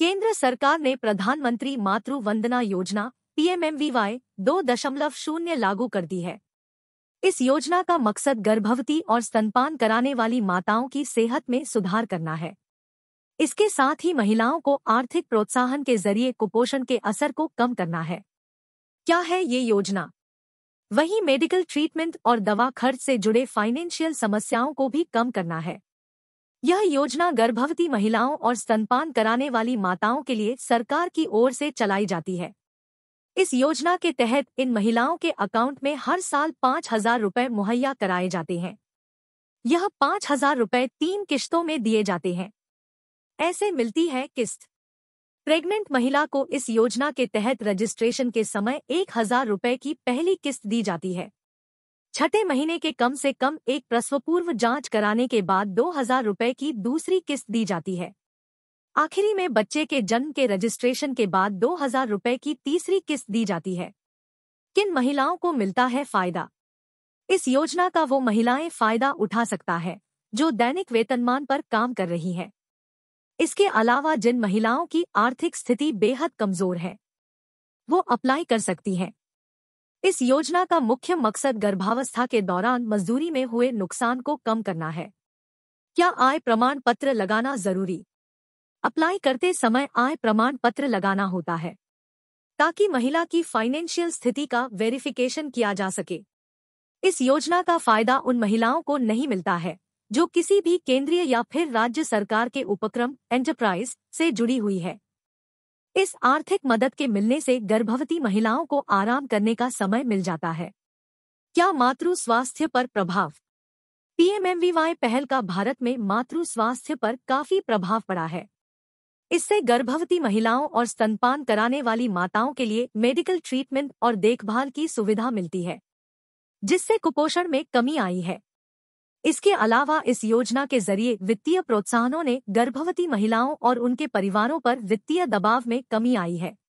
केंद्र सरकार ने प्रधानमंत्री मातृ वंदना योजना पीएमएमवीवाई दो दशमलव शून्य लागू कर दी है इस योजना का मकसद गर्भवती और स्तनपान कराने वाली माताओं की सेहत में सुधार करना है इसके साथ ही महिलाओं को आर्थिक प्रोत्साहन के जरिए कुपोषण के असर को कम करना है क्या है ये योजना वहीं मेडिकल ट्रीटमेंट और दवा खर्च से जुड़े फाइनेंशियल समस्याओं को भी कम करना है यह योजना गर्भवती महिलाओं और स्तनपान कराने वाली माताओं के लिए सरकार की ओर से चलाई जाती है इस योजना के तहत इन महिलाओं के अकाउंट में हर साल पाँच हजार रुपये मुहैया कराए जाते हैं यह पाँच हजार रुपये तीन किश्तों में दिए जाते हैं ऐसे मिलती है किस्त प्रेग्नेंट महिला को इस योजना के तहत रजिस्ट्रेशन के समय एक हजार रुपये की पहली किस्त दी जाती है छठे महीने के कम से कम एक प्रसव पूर्व जांच कराने के बाद दो हजार रुपये की दूसरी किस्त दी जाती है आखिरी में बच्चे के जन्म के रजिस्ट्रेशन के बाद दो हजार रुपये की तीसरी किस्त दी जाती है किन महिलाओं को मिलता है फायदा इस योजना का वो महिलाएं फायदा उठा सकता है जो दैनिक वेतनमान पर काम कर रही है इसके अलावा जिन महिलाओं की आर्थिक स्थिति बेहद कमजोर है वो अप्लाई कर सकती हैं इस योजना का मुख्य मकसद गर्भावस्था के दौरान मजदूरी में हुए नुकसान को कम करना है क्या आय प्रमाण पत्र लगाना जरूरी अप्लाई करते समय आय प्रमाण पत्र लगाना होता है ताकि महिला की फाइनेंशियल स्थिति का वेरिफिकेशन किया जा सके इस योजना का फायदा उन महिलाओं को नहीं मिलता है जो किसी भी केंद्रीय या फिर राज्य सरकार के उपक्रम एंटरप्राइज से जुड़ी हुई है इस आर्थिक मदद के मिलने से गर्भवती महिलाओं को आराम करने का समय मिल जाता है क्या मातृ स्वास्थ्य पर प्रभाव पीएमएमवीवाई पहल का भारत में मातृ स्वास्थ्य पर काफी प्रभाव पड़ा है इससे गर्भवती महिलाओं और स्तनपान कराने वाली माताओं के लिए मेडिकल ट्रीटमेंट और देखभाल की सुविधा मिलती है जिससे कुपोषण में कमी आई है इसके अलावा इस योजना के जरिए वित्तीय प्रोत्साहनों ने गर्भवती महिलाओं और उनके परिवारों पर वित्तीय दबाव में कमी आई है